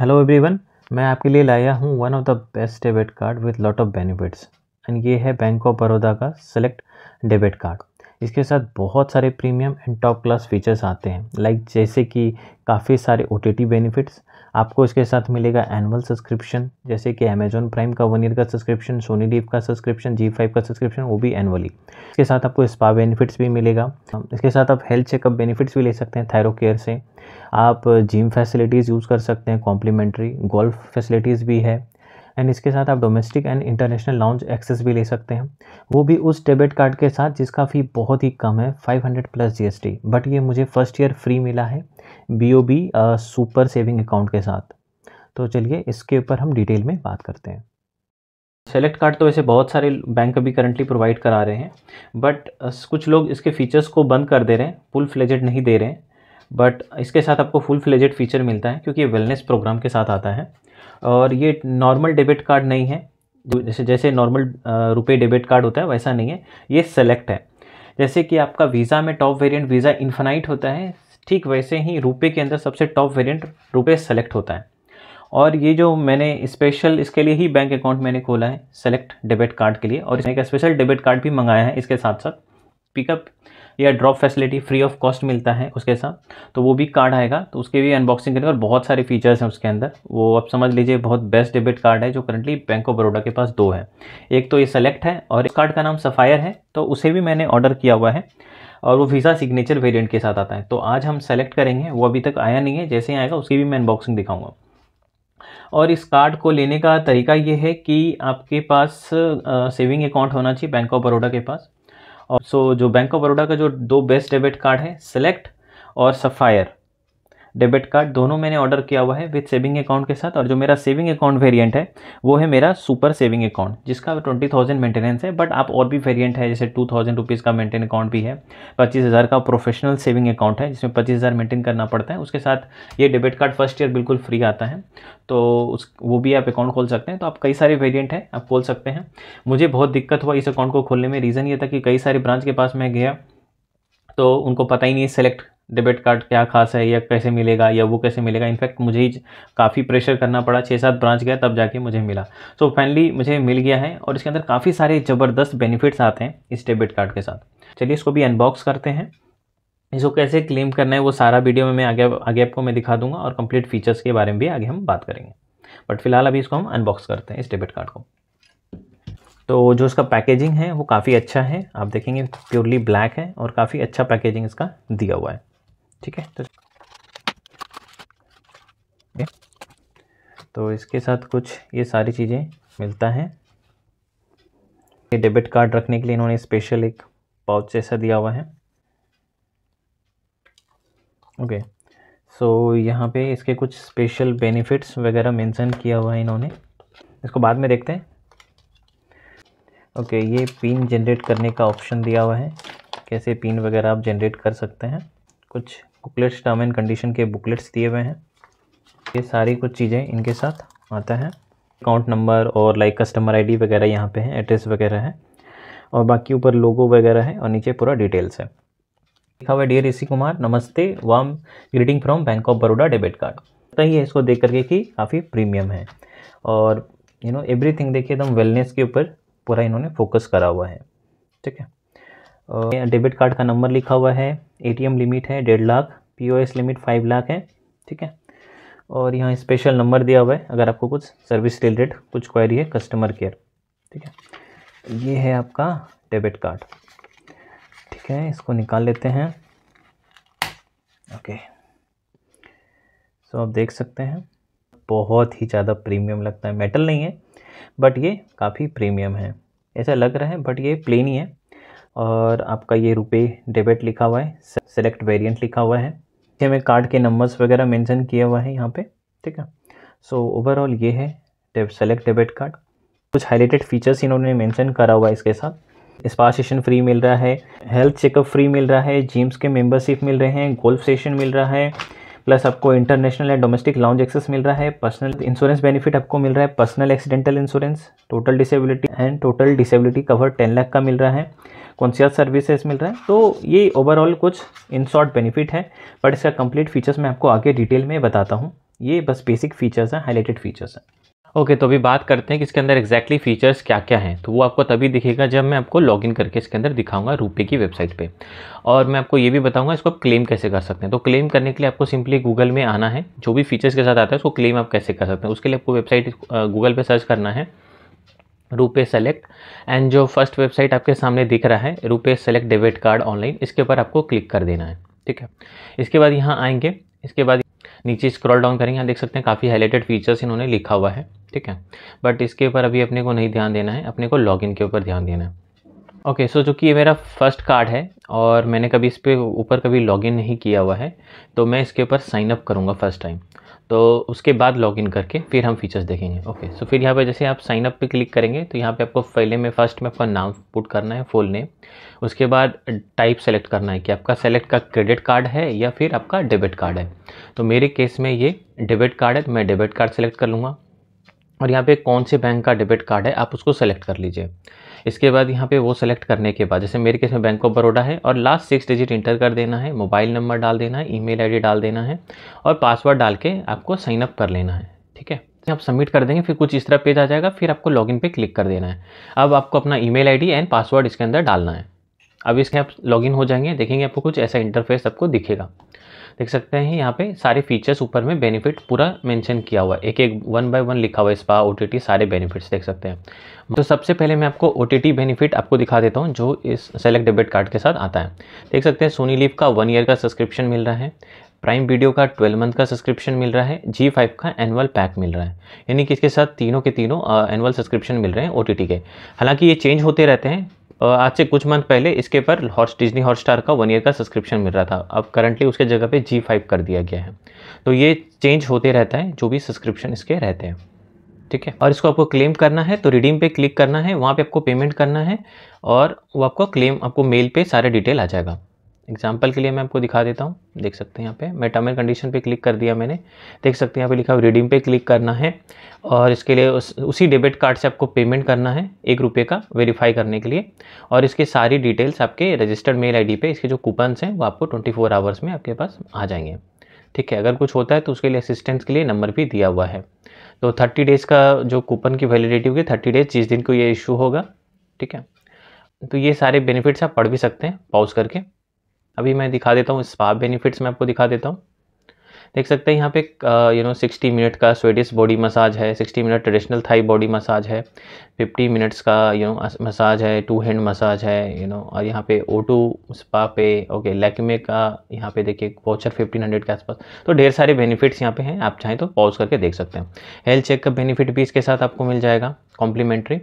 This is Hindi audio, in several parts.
हेलो एवरीवन मैं आपके लिए लाया हूँ one of the best debit card with lot of benefits and ये है बैंक ऑफ बड़ौदा का सेलेक्ट डेबिट कार्ड इसके साथ बहुत सारे premium and top class features आते हैं लाइक like जैसे कि काफ़ी सारे ओ बेनिफिट्स आपको इसके साथ मिलेगा एनुअल सब्सक्रिप्शन जैसे कि अमेजॉन प्राइम का वन ईयर का सब्सक्रिप्शन सोनी डीप का सब्सक्रिप्शन जी फाइव का सब्सक्रिप्शन वो भी एनुअली इसके साथ आपको स्पा बेनिफिट्स भी मिलेगा इसके साथ आप हेल्थ चेकअप बेनिफिट्स भी ले सकते हैं थायरो केयर से आप जिम फैसिलिटीज़ यूज़ कर सकते हैं कॉम्प्लीमेंट्री गोल्फ फैसिलिटीज़ भी है एंड इसके साथ आप domestic and international lounge access भी ले सकते हैं वो भी उस डेबिट कार्ड के साथ जिसका फ़ी बहुत ही कम है 500 प्लस जीएसटी बट ये मुझे फर्स्ट ईयर फ्री मिला है बीओबी सुपर सेविंग अकाउंट के साथ तो चलिए इसके ऊपर हम डिटेल में बात करते हैं सेलेक्ट कार्ड तो वैसे बहुत सारे बैंक अभी करंटली प्रोवाइड करा रहे हैं बट कुछ लोग इसके फीचर्स को बंद कर दे रहे हैं फुल फ्लेजेड नहीं दे रहे हैं बट इसके साथ आपको फुल फ्लेजेड फीचर मिलता है क्योंकि ये वेलनेस प्रोग्राम के साथ आता है और ये नॉर्मल डेबिट कार्ड नहीं है जैसे जैसे नॉर्मल रुपए डेबिट कार्ड होता है वैसा नहीं है ये सेलेक्ट है जैसे कि आपका वीज़ा में टॉप वेरिएंट वीज़ा इन्फेनाइट होता है ठीक वैसे ही रुपए के अंदर सबसे टॉप वेरिएंट रुपए सेलेक्ट होता है और ये जो मैंने स्पेशल इसके लिए ही बैंक अकाउंट मैंने खोला है सेलेक्ट डेबिट कार्ड के लिए और इसने का स्पेशल डेबिट कार्ड भी मंगाया है इसके साथ साथ पिकअप या drop facility free of cost मिलता है उसके साथ तो वो भी कार्ड आएगा तो उसके भी अनबॉक्सिंग करेंगे और बहुत सारे फीचर्स हैं उसके अंदर वो आप समझ लीजिए बहुत बेस्ट डेबिट कार्ड है जो करंटली बैंक ऑफ बड़ौदा के पास दो है एक तो ये सेलेक्ट है और इस कार्ड का नाम सफ़ायर है तो उसे भी मैंने ऑर्डर किया हुआ है और वो वीज़ा सिग्नेचर वेरियंट के साथ आता है तो आज हम सेलेक्ट करेंगे वो अभी तक आया नहीं है जैसे ही आएगा उसकी भी मैं अनबॉक्सिंग दिखाऊँगा और इस कार्ड को लेने का तरीका ये है कि आपके पास सेविंग अकाउंट होना चाहिए बैंक ऑफ बड़ौदा के पास और सो जो बैंक ऑफ बड़ौदा का जो दो बेस्ट डेबिट कार्ड है सेलेक्ट और सफ़ायर डेबिट कार्ड दोनों मैंने ऑर्डर किया हुआ है विथ सेविंग अकाउंट के साथ और जो मेरा सेविंग अकाउंट वेरिएंट है वो है मेरा सुपर सेविंग अकाउंट जिसका ट्वेंटी थाउजेंड मेंटेनेंस है बट आप और भी वेरिएंट है जैसे टू थाउजेंड रुपीज़ का मेंटेन अकाउंट भी है पच्चीस हज़ार का प्रोफेशनल सेविंग अकाउंट है जिसमें पच्चीस हज़ार मेंटेन करना पड़ता है उसके साथ ये डेबिट कार्ड फर्स्ट ईयर बिल्कुल फ्री आता है तो उस वो भी आप अकाउंट खोल सकते हैं तो आप कई सारे वेरियंट हैं आप खोल सकते हैं मुझे बहुत दिक्कत हुआ इस अकाउंट को खोलने में रीज़न ये था कि कई सारे ब्रांच के पास मैं गया तो उनको पता ही नहीं सेलेक्ट डेबिट कार्ड क्या खास है या कैसे मिलेगा या वो कैसे मिलेगा इनफैक्ट मुझे ही काफ़ी प्रेशर करना पड़ा छः सात ब्रांच गया तब जाके मुझे मिला सो so, फाइनली मुझे मिल गया है और इसके अंदर काफ़ी सारे ज़बरदस्त बेनिफिट्स आते हैं इस डेबिट कार्ड के साथ चलिए इसको भी अनबॉक्स करते हैं इसको कैसे क्लेम करना है वो सारा वीडियो में मैं आगे आगे आपको मैं दिखा दूंगा और कंप्लीट फीचर्स के बारे में भी आगे हम बात करेंगे बट फिलहाल अभी इसको हम अनबॉक्स करते हैं इस डेबिट कार्ड को तो जो इसका पैकेजिंग है वो काफ़ी अच्छा है आप देखेंगे प्योरली ब्लैक है और काफ़ी अच्छा पैकेजिंग इसका दिया हुआ है ठीक है तो तो इसके साथ कुछ ये सारी चीज़ें मिलता है ये डेबिट कार्ड रखने के लिए इन्होंने स्पेशल एक पाउच जैसा दिया हुआ है ओके सो so, यहाँ पे इसके कुछ स्पेशल बेनिफिट्स वगैरह मेंशन किया हुआ है इन्होंने इसको बाद में देखते हैं ओके okay, ये पिन जनरेट करने का ऑप्शन दिया हुआ है कैसे पिन वगैरह आप जनरेट कर सकते हैं कुछ बुकलेट्स टर्म एंड कंडीशन के बुकलेट्स दिए हुए हैं ये सारी कुछ चीज़ें इनके साथ आता है अकाउंट नंबर और लाइक कस्टमर आईडी वगैरह यहाँ पे है एड्रेस वगैरह है और बाकी ऊपर लोगो वगैरह है और नीचे पूरा डिटेल्स है लिखा हुआ डियर ऋषि कुमार नमस्ते warm greeting from bank of Baroda debit card पता ही है इसको देख करके कि काफ़ी प्रीमियम है और यू नो एवरी देखिए एकदम वेलनेस के ऊपर पूरा इन्होंने फोकस करा हुआ है ठीक है डेबिट कार्ड का नंबर लिखा हुआ है एटीएम लिमिट है डेढ़ lakh POS limit five lakh है ठीक है और यहाँ स्पेशल नंबर दिया हुआ है अगर आपको कुछ सर्विस रिलेटेड कुछ क्वायरी है कस्टमर केयर ठीक है ये है आपका डेबिट कार्ड ठीक है इसको निकाल लेते हैं ओके सो आप देख सकते हैं बहुत ही ज़्यादा प्रीमियम लगता है मेटल नहीं है बट ये काफ़ी प्रीमियम है ऐसा लग रहा है बट ये प्लेन ही है और आपका ये रुपये डेबिट लिखा हुआ है सेलेक्ट वेरिएंट लिखा हुआ है नीचे में कार्ड के नंबर्स वगैरह मेंशन किया हुआ है यहाँ पे ठीक है सो ओवरऑल ये है सेलेक्ट डेबिट कार्ड कुछ हाईलाइटेड फीचर्स इन्होंने मेंशन करा हुआ है इसके साथ स्पा सेशन फ्री मिल रहा है हेल्थ चेकअप फ्री मिल रहा है जिम्स के मेंबरशिप मिल रहे हैं गोल्फ सेशन मिल रहा है प्लस आपको international and domestic launch access मिल रहा है पर्सनल इंश्योरेंस बेनिफिट आपको मिल रहा है personal accidental insurance total disability and total disability cover ten lakh का मिल रहा है कॉन्सियर सर्विसेज मिल रहा है तो ये ओवरऑल कुछ इन शॉर्ट बेनिफिट है बट इसका कंप्लीट फीचर्स मैं आपको आगे डिटेल में बताता हूँ ये बस बेसिक फीचर्स हैं हाईलाइटेड फीचर्स हैं ओके okay, तो अभी बात करते हैं कि इसके अंदर एक्जैक्टली फीचर्स क्या क्या हैं तो वो आपको तभी दिखेगा जब मैं आपको लॉग करके इसके अंदर दिखाऊंगा रूपे की वेबसाइट पे और मैं आपको ये भी बताऊंगा इसको आप क्लेम कैसे कर सकते हैं तो क्लेम करने के लिए आपको सिंपली गूगल में आना है जो भी फीचर्स के साथ आता है उसको क्लेम आप कैसे कर सकते हैं उसके लिए आपको वेबसाइट गूगल पर सर्च करना है रुपे सेलेक्ट एंड जो फर्स्ट वेबसाइट आपके सामने दिख रहा है RuPay select debit card online इसके ऊपर आपको क्लिक कर देना है ठीक है इसके बाद यहाँ आएंगे इसके बाद नीचे स्क्रॉल डाउन करेंगे यहाँ देख सकते हैं काफ़ी हाईलाइटेड फीचर्स इन्होंने लिखा हुआ है ठीक है बट इसके ऊपर अभी अपने को नहीं ध्यान देना है अपने को लॉगिन के ऊपर ध्यान देना है ओके okay, सो so, चूँकि ये मेरा फर्स्ट कार्ड है और मैंने कभी इस पर ऊपर कभी लॉगिन नहीं किया हुआ है तो मैं इसके ऊपर साइनअप करूँगा फर्स्ट टाइम तो उसके बाद लॉगिन करके फिर हम फीचर्स देखेंगे ओके सो फिर यहाँ पर जैसे आप साइन अप पे क्लिक करेंगे तो यहाँ पे आपको पहले में फर्स्ट में आपका नाम पुट करना है फुल नेम उसके बाद टाइप सेलेक्ट करना है कि आपका सेलेक्ट का क्रेडिट कार्ड है या फिर आपका डेबिट कार्ड है तो मेरे केस में ये डेबिट कार्ड है तो मैं डेबिट कार्ड सेलेक्ट कर लूँगा और यहाँ पे कौन से बैंक का डेबिट कार्ड है आप उसको सेलेक्ट कर लीजिए इसके बाद यहाँ पे वो सेलेक्ट करने के बाद जैसे मेरे केस में बैंक ऑफ बड़ोडा है और लास्ट सिक्स डिजिट इंटर कर देना है मोबाइल नंबर डाल देना है ईमेल आईडी डाल देना है और पासवर्ड डाल के आपको साइन अप कर लेना है ठीक है आप सबमिट कर देंगे फिर कुछ इस तरह पेज आ जाएगा फिर आपको लॉगिन पे क्लिक कर देना है अब आपको अपना ई मेल एंड पासवर्ड इसके अंदर डालना है अब इसके आप लॉगिन हो जाएंगे देखेंगे आपको कुछ ऐसा इंटरफेस आपको दिखेगा देख सकते हैं यहाँ पे सारे फीचर्स ऊपर में बेनिफिट पूरा मेंशन किया हुआ है एक एक वन बाय वन लिखा हुआ है स्पा ओ सारे बेनिफिट्स देख सकते हैं तो सबसे पहले मैं आपको ओ बेनिफिट आपको दिखा देता हूँ जो इस सेलेक्ट डेबिट कार्ड के साथ आता है देख सकते हैं सोनी लिप का वन ईयर का सब्सक्रिप्शन मिल रहा है प्राइम वीडियो का ट्वेल्व मंथ का सब्सक्रिप्शन मिल रहा है जी फाइव का एनुअल पैक मिल रहा है यानी कि इसके साथ तीनों के तीनों एनुअल सब्सक्रिप्शन मिल रहे हैं ओ के हालांकि ये चेंज होते रहते हैं आज से कुछ मंथ पहले इसके पर हॉट डिजनी हॉट स्टार का वन ईयर का सब्सक्रिप्शन मिल रहा था अब करंटली उसके जगह पे जी फाइव कर दिया गया है तो ये चेंज होते रहता है जो भी सब्सक्रिप्शन इसके रहते हैं ठीक है और इसको आपको क्लेम करना है तो रिडीम पे क्लिक करना है वहाँ पे आपको पेमेंट करना है और वो आपको क्लेम आपको मेल पे सारा डिटेल आ जाएगा एग्जाम्पल के लिए मैं आपको दिखा देता हूँ देख सकते हैं यहाँ पे मैं टर्म एंड कंडीशन पे क्लिक कर दिया मैंने देख सकते हैं यहाँ पे लिखा रिडीम पे क्लिक करना है और इसके लिए उस, उसी डेबिट कार्ड से आपको पेमेंट करना है एक रुपये का वेरीफाई करने के लिए और इसके सारी डिटेल्स आपके रजिस्टर्ड मेल आई पे इसके जो कूपन्स हैं वो आपको ट्वेंटी आवर्स में आपके पास आ जाएंगे ठीक है अगर कुछ होता है तो उसके लिए असिस्टेंस के लिए नंबर भी दिया हुआ है तो थर्टी डेज़ का जो कूपन की वैलिडिटी होगी थर्टी डेज़ जिस दिन को ये इशू होगा ठीक है तो ये सारे बेनिफिट्स आप पढ़ भी सकते हैं पॉज करके अभी मैं दिखा देता हूँ स्पा बेनिफिट्स मैं आपको दिखा देता हूँ देख सकते हैं यहाँ पे यू नो सिक्सटी मिनट का स्वेडिस बॉडी मसाज है sixty minute traditional Thai body massage है फिफ्टी मिनट्स का यू नो मसाज है टू हैंड मसाज है यू you नो know, और यहाँ पे ओ टू स्पा पे ओके लैकमे का यहाँ पे देखिए वाचर फिफ्टीन हंड्रेड के आसपास तो ढेर सारे बेनिफिट्स यहाँ पे हैं आप चाहें तो पॉज करके देख सकते हैं हेल्थ चेकअप बेनिफिट भी इसके साथ आपको मिल जाएगा कॉम्प्लीमेंट्री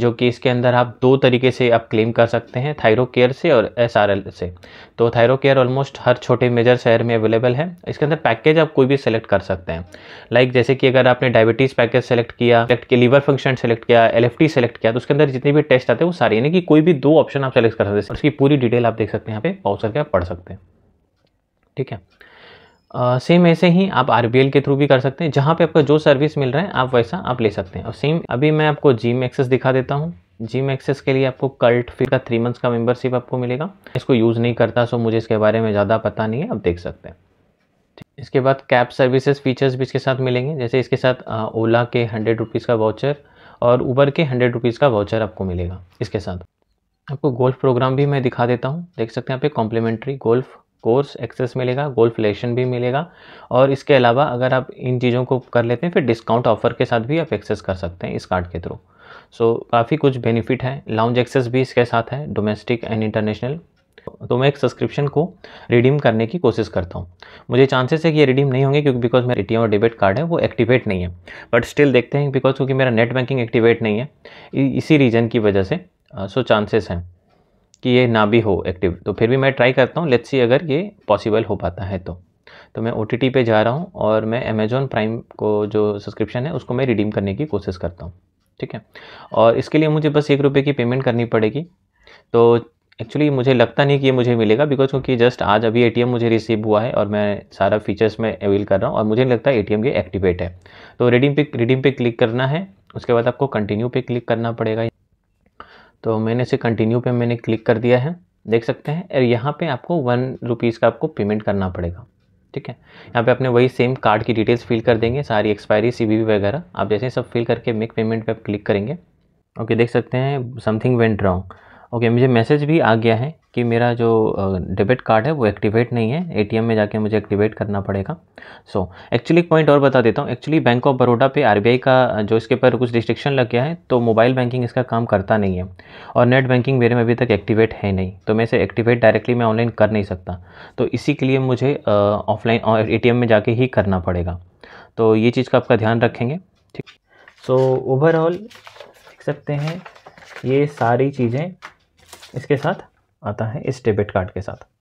जो कि इसके अंदर आप दो तरीके से आप क्लेम कर सकते हैं थायरो केयर से और एस से तो थायरो केयर ऑलमोस्ट हर छोटे मेजर शहर में अवेलेबल है इसके अंदर पैकेज आप कोई भी सेलेक्ट कर सकते हैं लाइक like जैसे कि अगर आपने डायबिटीज़ पैकेज सेलेक्ट किया सेलेक्ट के लीवर फंक्शन सेलेक्ट किया एल सेलेक्ट किया तो उसके अंदर जितने भी टेस्ट आते हैं वो सारे यानी कि कोई भी दो ऑप्शन आप सेलेक्ट कर सकते हैं उसकी पूरी डिटेल आप देख सकते हैं यहाँ पे पाउसर के आप पढ़ सकते हैं ठीक है सेम ऐसे ही आप आर के थ्रू भी कर सकते हैं जहाँ पे आपका जो सर्विस मिल रहा है आप वैसा आप ले सकते हैं और सेम अभी मैं आपको जीम एक्सेस दिखा देता हूँ जिम एक्सेस के लिए आपको कल्ट फिर का थ्री मंथ्स का मेंबरशिप आपको मिलेगा इसको यूज़ नहीं करता सो मुझे इसके बारे में ज़्यादा पता नहीं है आप देख सकते हैं इसके बाद कैब सर्विसेज फीचर्स भी इसके साथ मिलेंगे जैसे इसके साथ ओला के हंड्रेड रुपीज़ का वाउचर और ऊबर के हंड्रेड रुपीज़ का वाउचर आपको मिलेगा इसके साथ आपको गोल्फ प्रोग्राम भी मैं दिखा देता हूँ देख सकते हैं यहाँ पे कॉम्प्लीमेंट्री गोल्फ कोर्स एक्सेस मिलेगा गोल्फ लेशन भी मिलेगा और इसके अलावा अगर आप इन चीज़ों को कर लेते हैं फिर डिस्काउंट ऑफर के साथ भी आप एक्सेस कर सकते हैं इस कार्ड के थ्रू सो so, काफ़ी कुछ बेनिफिट है लाउंज एक्सेस भी इसके साथ है डोमेस्टिक एंड इंटरनेशनल तो मैं एक सब्सक्रिप्शन को रिडीम करने की कोशिश करता हूँ मुझे चांसेस है कि ये रिडीम नहीं होंगे क्योंकि बिकॉज मेरा ए और डेबिट कार्ड है वो एक्टिवेट नहीं है बट स्टिल देखते हैं बिकॉज क्योंकि मेरा नेट बैंकिंग एक्टिवेट नहीं है इसी रीज़न की वजह से सो चांसेस हैं कि ये ना भी हो एक्टिव तो फिर भी मैं ट्राई करता हूँ लेट्स सी अगर ये पॉसिबल हो पाता है तो तो मैं ओ टी पे जा रहा हूँ और मैं अमेजोन प्राइम को जो सब्सक्रिप्शन है उसको मैं रिडीम करने की कोशिश करता हूँ ठीक है और इसके लिए मुझे बस एक रुपये की पेमेंट करनी पड़ेगी तो एक्चुअली मुझे लगता नहीं कि ये मुझे मिलेगा बिकॉज क्योंकि जस्ट आज अभी ए मुझे रिसीव हुआ है और मैं सारा फीचर्स में अवेल कर रहा हूँ और मुझे नहीं लगता है टी ये एक्टिवेट है तो रिडीम पे रिडीम पे क्लिक करना है उसके बाद आपको कंटिन्यू पे क्लिक करना पड़ेगा तो मैंने इसे कंटिन्यू पे मैंने क्लिक कर दिया है देख सकते हैं और यहाँ पे आपको वन रुपीज़ का आपको पेमेंट करना पड़ेगा ठीक है यहाँ पे अपने वही सेम कार्ड की डिटेल्स फिल कर देंगे सारी एक्सपायरी सी वगैरह आप जैसे सब फिल करके मेक पेमेंट पे आप क्लिक करेंगे ओके देख सकते हैं समथिंग वेंट रॉन्ग ओके मुझे मैसेज भी आ गया है कि मेरा जो डेबिट कार्ड है वो एक्टिवेट नहीं है एटीएम में जाके मुझे एक्टिवेट करना पड़ेगा सो एक्चुअली एक्चुअली पॉइंट और बता देता हूँ एक्चुअली बैंक ऑफ बड़ौदा पे आरबीआई का जो इसके पर कुछ रिस्ट्रिक्शन लग गया है तो मोबाइल बैंकिंग इसका काम करता नहीं है और नेट बैंकिंग मेरे में अभी तक एक्टिवेट है नहीं तो मैं इसे एक्टिवेट डायरेक्टली मैं ऑनलाइन कर नहीं सकता तो इसी के लिए मुझे ऑफलाइन और ए में जाके ही करना पड़ेगा तो ये चीज़ का आपका ध्यान रखेंगे ठीक सो ओवरऑल देख सकते हैं ये सारी चीज़ें इसके साथ आता है इस डेबिट कार्ड के साथ